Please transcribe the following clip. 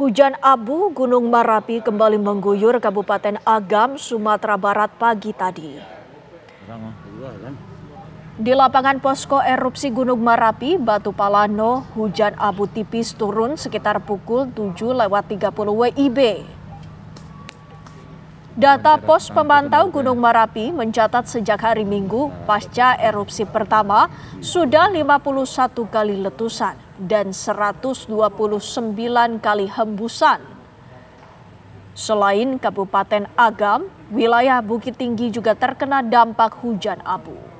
Hujan abu Gunung Marapi kembali mengguyur Kabupaten Agam, Sumatera Barat pagi tadi. Di lapangan posko erupsi Gunung Marapi, Batu Palano, hujan abu tipis turun sekitar pukul 7 lewat 30 WIB. Data pos pemantau Gunung Merapi mencatat sejak hari Minggu pasca erupsi pertama sudah 51 kali letusan dan 129 kali hembusan. Selain Kabupaten Agam, wilayah Bukit Tinggi juga terkena dampak hujan abu.